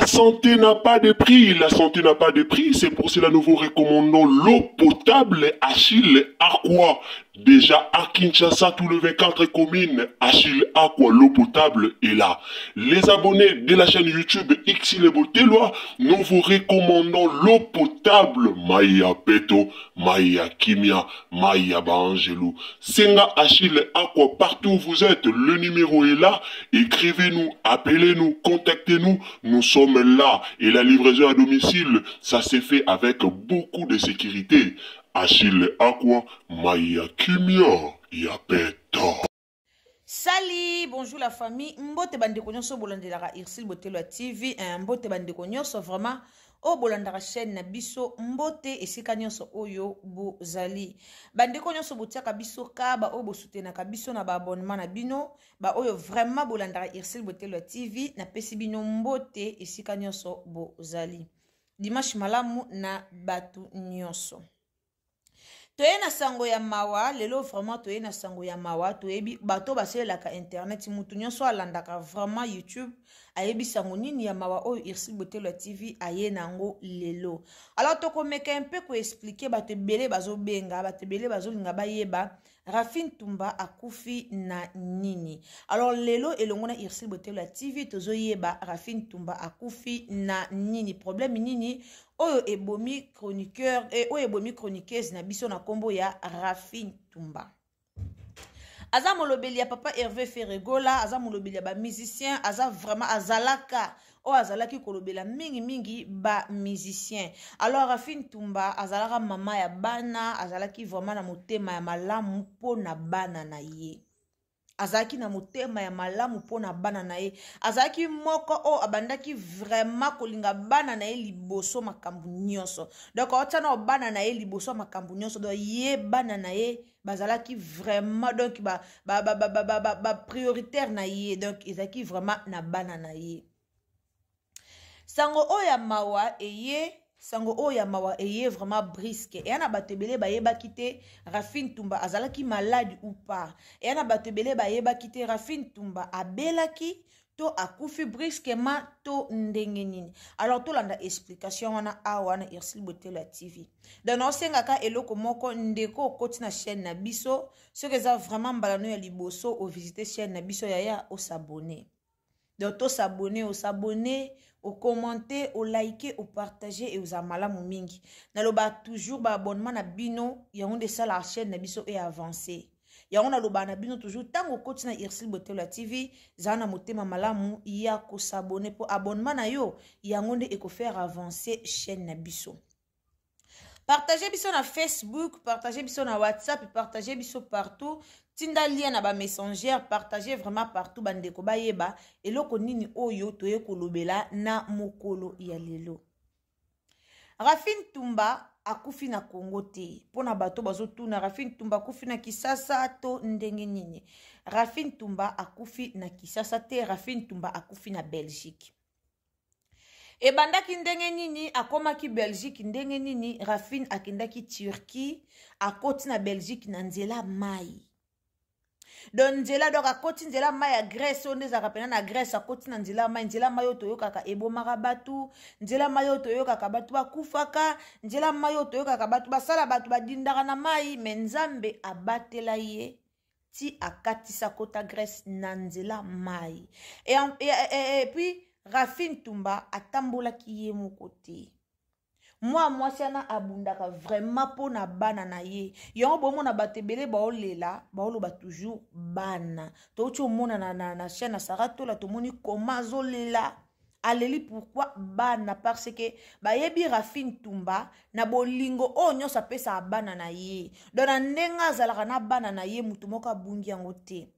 La santé n'a pas de prix. La santé n'a pas de prix. C'est pour cela nous vous recommandons l'eau potable Achille Aqua Déjà à Kinshasa, tout le 24 communes, Achille Aqua, l'eau potable est là. Les abonnés de la chaîne YouTube Xilebo nous vous recommandons l'eau potable Maya Peto, Maya Kimia, Maya Bangelou. Senga Achille Aqua, partout où vous êtes, le numéro est là. Écrivez-nous, appelez-nous, contactez-nous, nous sommes là. Et la livraison à domicile, ça s'est fait avec beaucoup de sécurité. Achille Aqua, Maya Kimia, Yapeta. sali bonjour la famille mbote bandeko nyonso obolandelaka irsil botelo ya tv eh, mbote bandeko nyonso vraiment oyo bolandaka chaîne na biso mbote esika nyonso oyo bozali bandeko nyonso botiaka biso ka baoyo bosutenaka biso na baabonnement na bino baoyo vraiment bolandaka irsil botelo ya tv napesi bino mbote esika nyonso bozali dimanche malamu na bato nyonso toye na sango ya mawa lelo vraiment toye na sango ya mawa toyebi bato basalelaka internet mutu nyonso alandaka vraiment youtube ayebi sango nini ya mawa oyo irsil botelwa tv aye na yango lelo alors tokomeka mpe koexplike bato ebele bazobenga bato ebele bazolinga bayeba rafin tumba akufi na nini alors lelo elongo na irsil botelo ya tv tozoyeba rafin tumba akufi na nini problème nini oyo ebomi chroniqueur eh, oyo ebomi chroniqueuse na biso na nkombo ya rafin tumba aza molobeli ya papa hervé ferregola aza molobeli ya bamusicien aza vraiment azalaka oyo azalaki kolobela mingimingi bamizisien alors rafi ntumba azalaka mama ya bana azalaki vraimen na motema ya malamu mpona bana na ye azalaki na motema ya malamu mpona bana na ye azalaki moko oyo abandaki vraiment kolinga bana na ye liboso makambo nyonso donc aotiana bana na ye liboso ya makambo nyonso donc ye bana na ye bazalaki vraiment donc baprioritaire ba, ba, ba, na ye donc ezalaki vraiment na bana na ye sango oyo ya mawa eye sango oyo ya mawa eye vraiment briske eya na bato ebele bayebaki te rafin tumba azalaki maladi ou pas eya na bato ebele bayebaki te rafin tumba abelaki to akufi briskema to ndenge nini alors tolanda explication wana awa na ursile botelo ya tv donc naosengaka eloko moko ndeko okoti na chaîne na biso soki eza vraiment mbalano ya liboso ovisite chaîne na biso yaya osabone donc tosabone osabone okommente olaike opartage ekozala malamu mingi nalobaka toujours baabonnement na bino yango nde esala chaîne na biso eavance yango nalobaka na bino toujours ntango okoti na irsile botelo ya tv zala na motema malamu ya kosabone mpo abonnement na yo yango nde ekofaire avance chaîne na biso partage biso na facebook partage biso na whatsapp partage biso partout tinda lien na bamessengere partage vraiment partout bandeko bayeba eloko nini oyo toye kolobela na mokolo ya lelo rafi ntumba akufi na kongo te mpona bato bazotuna rafi ntumba akufi na kisasa to ndenge nini rafi ntumba akufi na kisasa te rafi ntumba akufi na belgique ebandaki ndenge nini akomaki belgique ndenge nini rafine akendaki turquie akoti na belgique na nzela mai don nzela donc akoti nzela mai ya grèce oyo nde ezalaka mpena na grèce akoti na nzela mai nzela mai oyo toyokaka ebomaka bato nzela mai oyo toyokaka bato bakufaka nzela mai oyo toyokaka bato basala bato badindaka na mai me nzambe abatela ye eh. ti akatisa kota grèce na nzela mai epuis e, e, e, rafine tumba atambolaki ye moko te mwa mwasi wana abundaka vraiment mpona bana na ye yango bomona bato ebele baolela baoloba toujours bana touti omona na, na, na chaine ya sara tola tomoni koma azolela aleli pourkui bana parce ke bayebi rafi ntumba na bolingo oyo nyonso apesaka bana na ye don na ndenge azalaka na bana na ye motu moko abungi yango te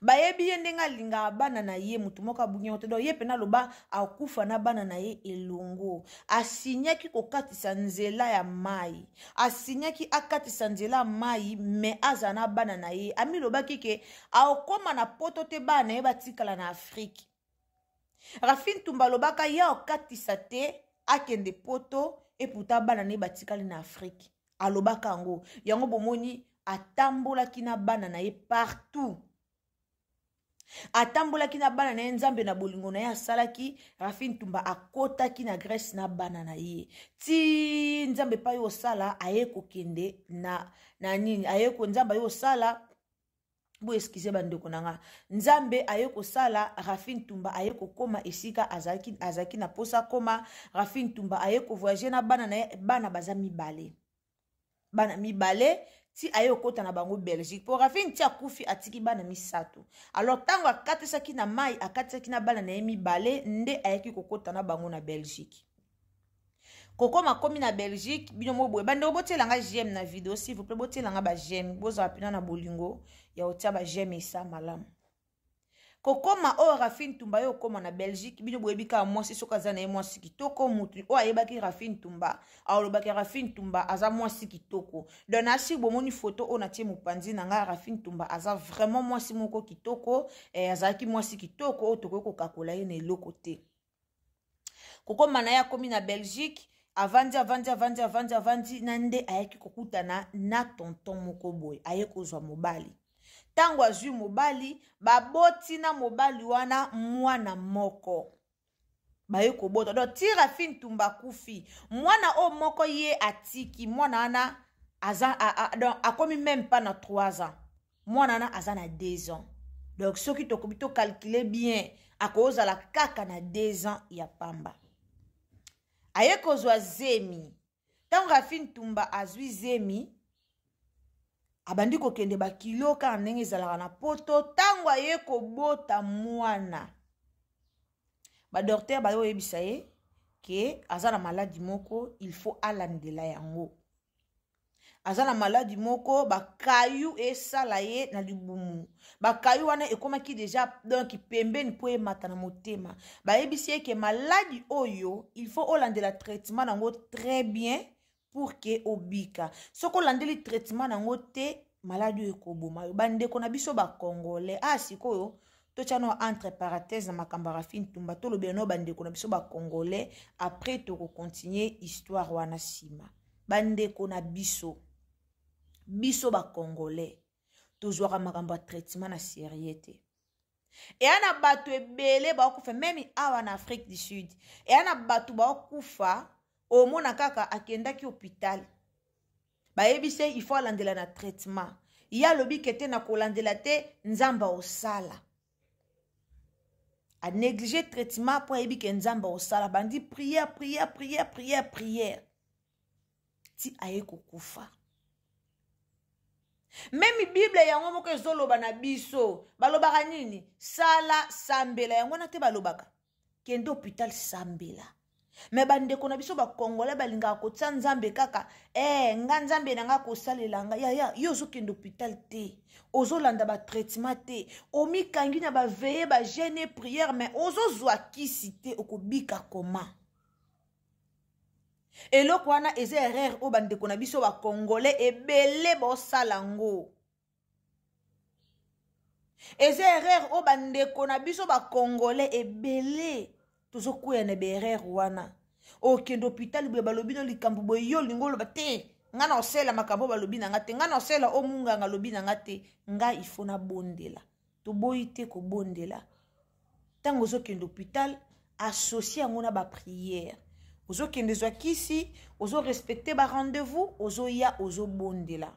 bayebi ye ndenge alingaka bana na ye motu moko abungiko te don ye mpena aloba akufa na bana na ye elongo asinyaki kokatisa nzela ya mai asinyaki akatisa nzela ya mai me aza na bana na ye amilobaki ke aokóma na poto te bana na ye batikala na afrike rafin tumba alobaka ye aokatisa te akende poto eputa bana na ye batikali na afrike alobaka yango yango bomoni atambolaki na bana na ye partout atambolaki na bana na ye nzambe na bolingo na ye asalaki rafi ntumba akotaki na grese na bana na ye ti nzambe epai oyo osala aye kokende na, na nini aye nzambe aye osala bo eskize bandeko na nga nzambe aye kosala rafi ntumba aye kokóma esika azalaki, azalaki na posa kóma rafi ntumba aye kovoyage na bana na ye bana baza mibale bana mibale ti aye okɔta na bango belgique mpo rafin ti akufi atiki bana misato alors ntango akatisaki na mai akatisaki na bana na ye mibale nde ayaki kokɔta na bango na belgique kokoma akomi na belgique bino mo boye bandeko botielanga gm na video s'il vous plaît botielanga bagm bozala mpena na bolingo ya kotia bagm esa malamu kokoma oyo rafine tumba ye okoma na belgique bino boyebi kaka mwasi soki aza na ye mwasi kitoko mutu oyo ayebaki rafine tumba alobaki rafine tumba aza mwasi kitoko don nasi bomoni foto oyo natie mopanzi na ngai rafine tumba aza vraiment mwasi moko kitoko eh, azalaki mwasi kitoko oyo tokoki kokakola ye na eloko te kokoma na ye akomi na belgique avandi avandi avandi avandi avandi na nde ayaki kokutana na tonton moko boye aye kozwa mobali ntango azwi mobali baboti na mobali wana mwana moko baye kobota don ti rafine tumba akufi mwana oyo moko ye atiki mwana wana aza don akomi meme mpa na 3 ans mwana wana aza na 2 ans donc soki tokomi tokalkile bien akozala kaka na 2 ans ya pamba aye kozwa zemi ntango rafine tumba azwi zemi abandi kokende bakilo kaka ndenge ezalaka na poto ntango aye kobota mwana badokter baye oyebisa ye ke aza na maladi moko il faut alandela yango aza na maladi moko bakayu esala ye na libumu bakayu wana ekomaki deja donk pembeni mpo emata na motema bayebisi ye ke maladi oyo il faut olandela traitement nango très bien pour ke obika soki olandeli traitement nango te maladi oyo ekoboma yo bandeko na biso bacongolais a ah, sikoyo totiana entre parenthèse na makambo ya rafine tumba tolobela nao bandeko na biso bacongolais après tokokontinue histoire wana nsima bandeko na biso biso bacongolais tozwaka makambo ya traitement na serie te eya na bato ebele baokufa meme awa na afrique du sud eya na bato baokufa omona kaka akendaki hôpital bayebi se ifo alandela na traitement ye alobiki te na kolandela te nzambe osala anéglige traitement mpo ayebi ke nzambe osala bandi priere priere priere priere priere ti aye kokufa memi bible yango moko ezoloba na biso balobaka nini sala sambela yango wana te balobaka kende hôpital sambela me bandeko na biso bakongole balingaka kotia nzambe kaka e nga nzambe na nga kosalela nga yaya yo ozokende hôpital te ozolanda batraitement te omikangi na baveye bagene priere me ozozwa kisi te okobika koma eloko wana eza erreur oyo bandeko na biso bakongole ebele bosala yango eza erreur oyo bandeko na biso bakongole ebele tozokweya na berere wana okende hôpital boye balobi no likambo boye yo olingi oloba te ngai na osala makambo oyo balobi na nga te ngai na osala omunganga alobi na nga te ngai ifo nabondela toboyi te kobondela ntango ozokende hôpital asocie yango na bapriere ozokende zwa kisi ozorespecte barendez-vous ozoya ozobondela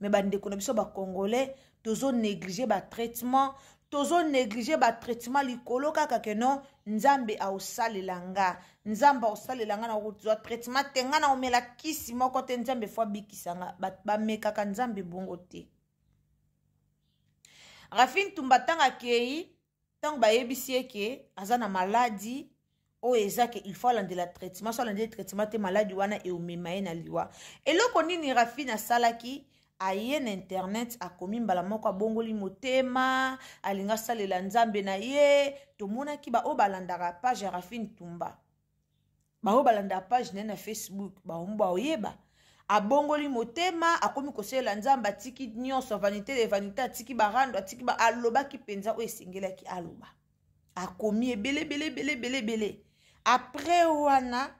me bandeko na biso bacongolais tozonéglige batraitement tozonéglige batraitement likolo kaka ke non nzambe aosalela nga nzambe aosalela nga na kozwa traitement te nga na omela kisi moko te nzambe fo abikisa nga bamekaka nzambe bongo te rafin tumba ntango akei ntango bayebisi eke aza na maladi oyo eza ke il faut alandela traitement so alandeli traitement te maladi wana eomema ye na liwa eloko nini rafin asalaki aye na internet akomi mbala moko abongoli motema alingi asalela nzambe na ye tomonaki baoyo balandaka page ya rafine tumba baoyo balandaka page naye na facebook baomo baoyeba abongoli motema akomi kosalela nzambe atiki nyonso vanité de vanité atiki barando atiki ba alobaki mpenza oyo esengelaki aloba akomi ebele ebele ebele ebele ebele apres wana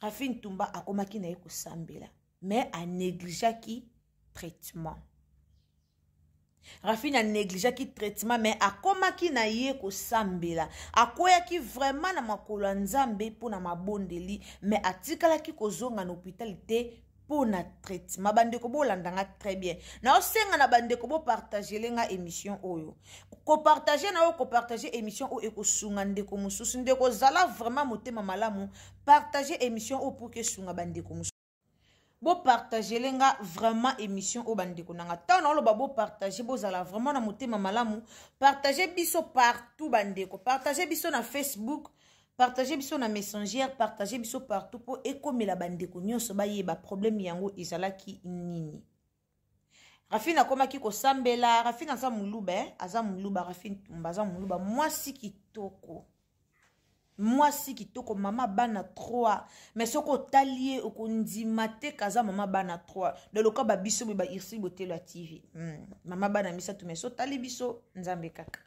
rafine tumba akomaki na ye kosambela me anegligeaki traitement rafine anegligeaki traitement me akomaki na ye kosambela akweyaki vraimen na makolo ya nzambe mpo na mabondeli me atikalaki kozonga na hôpital te mpo na traitement bandeko bolandanga très bien naosenga na bandeko bopartagele nga émission oyo kopartage na oyo kopartage émission oyo ekosunga ndeko mosusu ndeko ozala vraiment motema malamu partage émission oyo mpo ke esunga bandeko mosusu bopartagele nga vraiment émission oyo bandeko na nga ntango naoloba bopartage bozala vraiment na motema malamu partage biso partout bandeko partage biso na facebook partage biso na messengère partage biso partout mpo ekomela bandeko nyonso bayeba problème yango ezalaki nini rafine akomaki kosambela rafine aza molube eh? aza moluba rafine tumba aza moluba mwasi kitoko mwasi kitoko mama bana 3 me soki otali ye okondima te kaza mama bana 3 loloka babiso boye bairsi botelo ya tv mm. mama bana misato me so otali biso nzambe kaka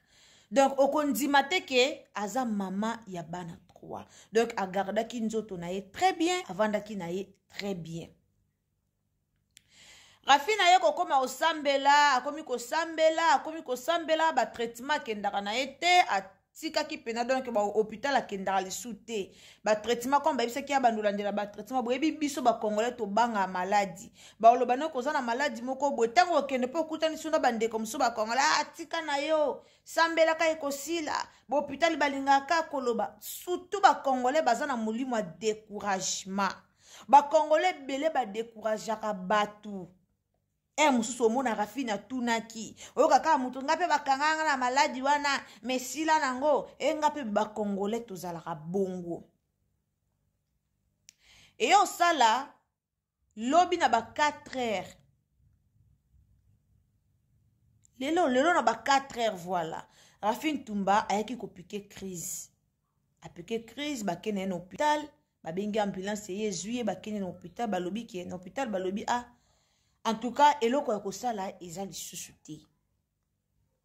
donc okondima te ke aza mama ya bana 3 donc agardaki nzoto na ye très bien avandaki na ye très bien rafi na ye kokóma kosambela akómi kosambela akómi kosambela batraitement akendaka na ye te tikaki mpenza donke bahopital akendaka lisu te batraitement comme bayebisaki ya bando olandela batraitement boyebi biso bacongolais tobanga maladi baloba noki oza na maladi moko boye ntango okende mpo okutaniso na bandeko mosusu bacongolais atika ah, na yo sambelaka ekosila bahopitali balingaka koloba surtout bacongolais baza na molimo ya découragement bacongolais ebele badécourageaka bato e mosusu omonaka fini atunaki oyoka kaka moto nga mpe bakanganga na maladi wana mesila nango enga eh, mpe bakongole tozalaka bongo eye osala lobi na ba 4 heures lelo lelo na ba 4 heures voilà rafine tumba ayaki kopike crise apike crise bakende ye na hôpital babengi ambulance eye ezwi ye bakende na hôpital balobiki na hôpital balobi ah en tout cas eloko ya kosala eza lisusu te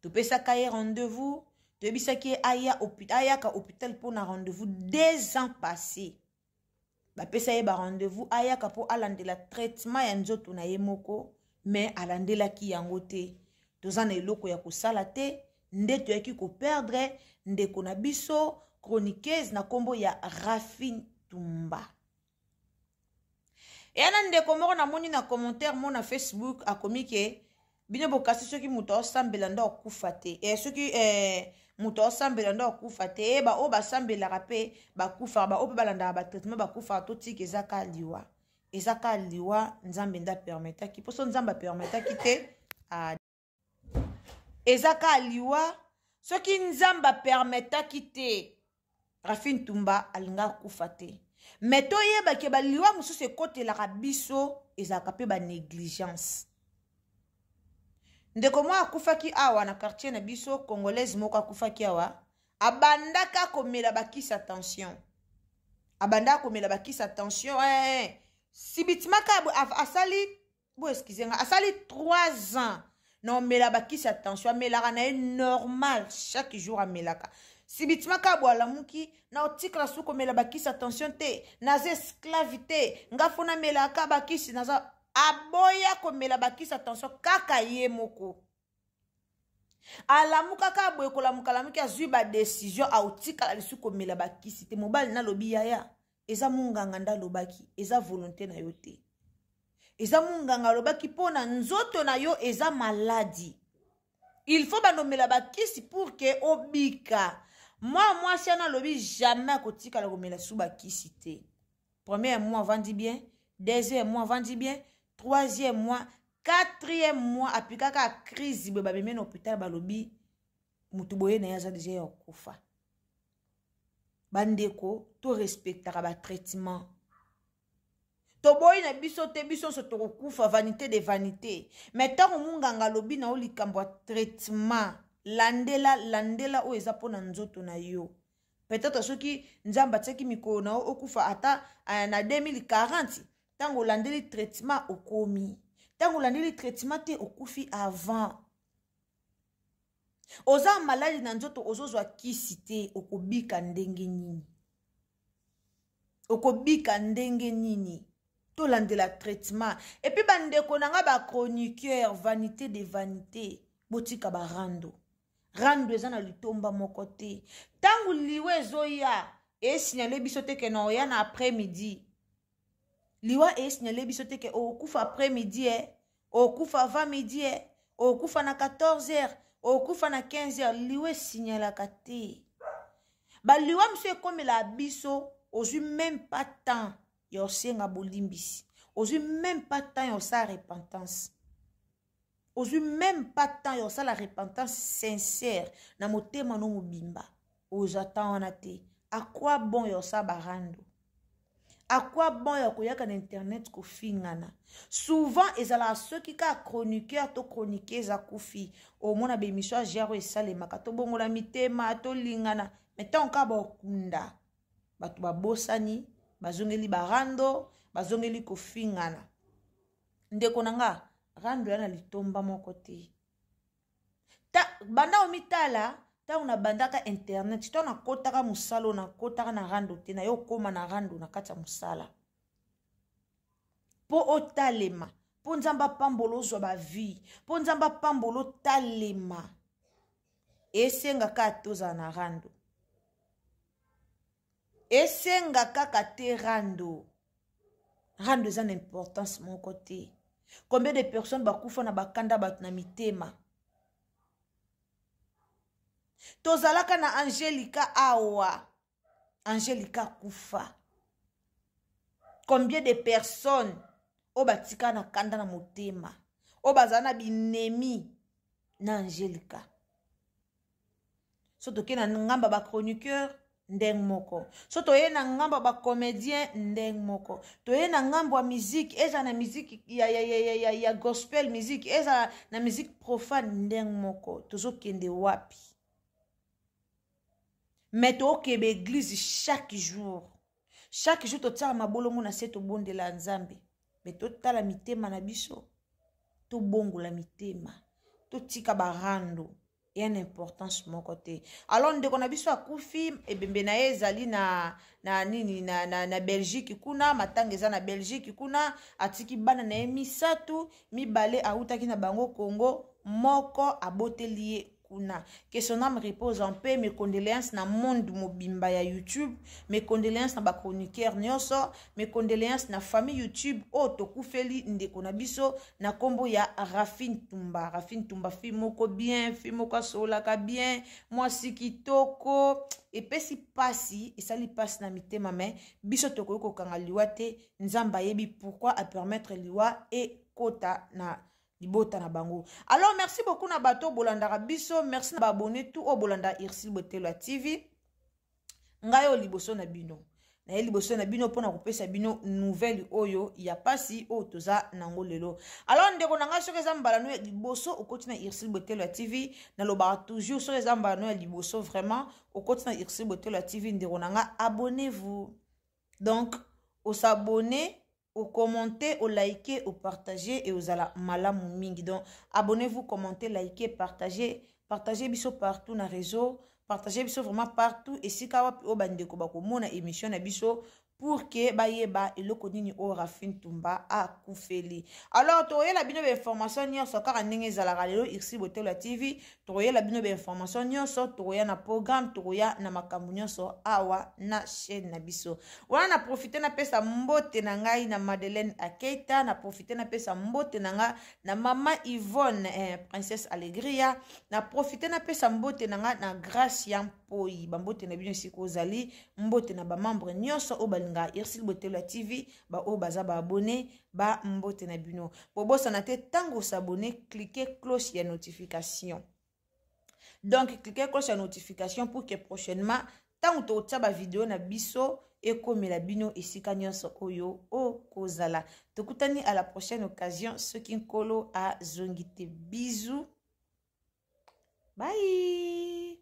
topesaka ye rendez-vous toyebisaki ye aya ayaka hôpital mpona rendez-vous deux ans passé bapesa ye barendez-vous ayaka mpo alandela traitement ya nzoto na ye moko me alandelaki yango te toza na eloko ya kosala te nde toyaki koperdre ndeko na biso chroniqueuse na nkombo ya rafine tumba eya na ndeko moko namoni na commentaire mo na facebook akomi ke bino bokasi soki moto osambela nde akufa te e, soki eh, moto osambela nde akufa te e eh, baoyo basambelaka mpe bakufaka baoyo mpe balandaka batraitement bakufaka totika eza ka liwa eza ka liwa nzambe nde apermetaki mposo nzambe apermetaki te ah. eza ka liwa soki nzambe apermetaki te rafi ntumba alingaka kufa te me toyebake baliwa mosusu ekotelaka biso ezalaka mpe banégligence ndeko moko akufaki awa na quartier na biso congolaise moko akufaki awa abandaka komela bakisa tension abandaka komela bakisa tension hey, eh, eh, hey. Eh. sibitimaka asali bo eskize nga asali 3 ans na omela bakisa tension amelaka na ye normal chaque jour amelaka sibi ti maka bo ala mu ki na otikala so komela bakisi attention te naza esclave te nga fona amela aka bakisi naza aboya komela bakisi attention kaka ye moko alamu kaka boye kolamuka alamuki azwi badesizio aotikala lisu komela bakisi te mobali nalobi yaya eza monganga nde alobaki eza volonté na yo te eza monganga alobaki mpo na nzoto na yo eza maladi il faut bandomela bakisi pour ke obika mwa mwasi wana alobi jamai akotikala komela su bakisi te premier mois avandi bien deuxième mois avandi bien troisième mois quatrième mois apikaka akrise boye babemi na hôpital balobi motu boye na ye aza deja ya kokufa bandeko torespectaka batraitement toboyi na biso te biso nyonso tokokufa vanité de vanité mai ntango monganga alobi na o likambo ya traitement landela landela oyo eza mpona nzoto na yo peut-être soki nzambe atiaki mikolo na yo okufa ata na 2040 ntango olandeli traitement okomi ntango olandeli traitement te okufi avant oza maladi na nzoto ozozwa kisi te okobika ndenge nini okobika ndenge nini tolandela traitement epui bandeko na nga bachroniqueur vanité de vanité botika barando rando eza na litomba moko te ntango liwa ezoya esignale biso te ke na oya na après midi liwa esignale biso te ke okufa après midi e okufa avant midi e okufa na 14 heure okufa na 15 heure liwa esignalaka te baliwa mosusu ekomela biso ozwi même pas temps ya osenga bolimbisi ozwi même pas temps ya osa repentance ozwi même pas temps ya osala repentance sincère na motema no mobimba ozwa temps wana te akwa bon ya osala barando akwa bon ya koyaka na internet kofingana souvent ezalaka soki kaka chroniqueur to chronique eza kufi omona bemission ya gero esalemaka tobongola mitema tolingana me ntankoka bokunda bato babosani bazongeli barando bazongeli kofingana ndeko na nga randola na litomba moko te banda omitala ntango nabandaka internet ntango nakɔtaka mosala o nakɔtaka na rando te naye okóma na rando na kati ya mosala mpo otalema mpo nzambe apambola ozwa bavie mpo nzambe apambola otalema esenga kaka te ozala na rando esenga kaka te rando rando eza na importance moko te combien de personnes bakufa na bakanda bato na mitema tozalaka na angelika awa angelika akufa combien de personnes oyo batikala na kanda na motema oyo bazala na binemi na angelika so tokei na ngamba bachroniqueur ndenge moko so toye na ngambo ya bacomédien ndenge moko toye na ngambo ya miziki ezala na miziki ya, ya, ya, ya, ya gospel miziki ezala na miziki profane ndenge moko tozokende wapi me tookeba eglize chaque jour chaque jour totiaka mabolongo na se tobondela nzambe me totala mitema na biso tobongola mitema totika barando ya na importance moko te alors ndeko na biso akufi ebembe na ye ezali na na nini na, na, na belgique kuna matanga eza na belgique kuna atiki bana na ye misato mibale awutaki na bango congo moko aboteli ye kuna que son âme repose en paix mes condoléances na monde mobimba ya youtube mes condoléances na bachroniqueur nyonso mes condoléances na famille youtube oyo oh, tokufeli ndeko na biso na nkombo ya rafine tumba rafine tumba fi moko bien fi moko asololaka bien mwasi kitoko epesi pasi esali pasi na mitema me biso tokoki kokanga liwa te nzambe ayebi pourkoi apermettre liwa ekota na libota na bango alors merci beaucoup na bato bolanda biso merci na tout tout au bolanda irsil botelo tv Ngayo liboso na bino liboso na bino n'a kupesa bino nouvelle oyo ya pasi oyo toza nango lelo alors ndeko na ngai soki eza mbalano liboso au na irsil botelo tv loba toujours sur les mbalano liboso vraiment au na irsil botelo tv ndeko na nga abonnez-vous donc au s'abonner commenter, au liker, au partager et aux ala malam mingi. Donc, abonnez-vous, commentez, likez, partagez. Partagez biso partout dans réseau. Partagez biso vraiment partout. Et si kawa o bandeko émission pour que bayeba eloko nini oyo rafine tumba akufeli alors tokoyela bino bainformation nyonso kaka ndenge ezalaka lelo irsi boteloya tv tokoyela bino bainformation nyonso tokoya na programme tokoya na makambo nyonso awa na chaîne na biso wana na profite napesa mbote na ngai na madeleine akeita na profite napesa mbote na ngai na mama yvonne eh, princesse allegria na profite napesa mbote na ngai na grace ya poi bambote na bino esika ozali mbote na bamembre nyonso oyo balingaka irsil la tv baoyo baza ba mbote na bino na te tango s'abonner cliquez cloche ya notification donc cliquez cloche ya notification pour que prochainement ntango la vidéo na biso la bino esika nyonso oyo kozala tokutani à la prochaine occasion ce qui kolo à zongite bisou bye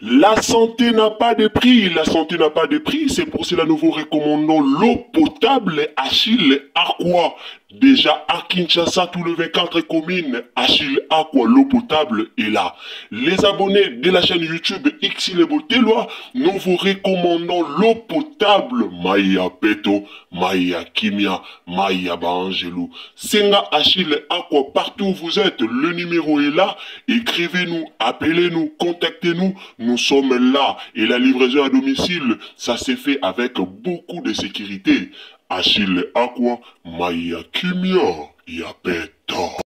la santé n'a pas de prix, la santé n'a pas de prix, c'est pour cela nous vous recommandons l'eau potable Achille Aqua Déjà à Kinshasa, tout le 24 communes, Achille Aqua, l'eau potable est là. Les abonnés de la chaîne YouTube Xile nous vous recommandons l'eau potable Maya Peto, Maya Kimia, Maya Bangelou. Senga Achille Aqua, partout où vous êtes, le numéro est là. Écrivez-nous, appelez-nous, contactez-nous. Nous sommes là. Et la livraison à domicile, ça s'est fait avec beaucoup de sécurité. asili akwa maia kimya yapeta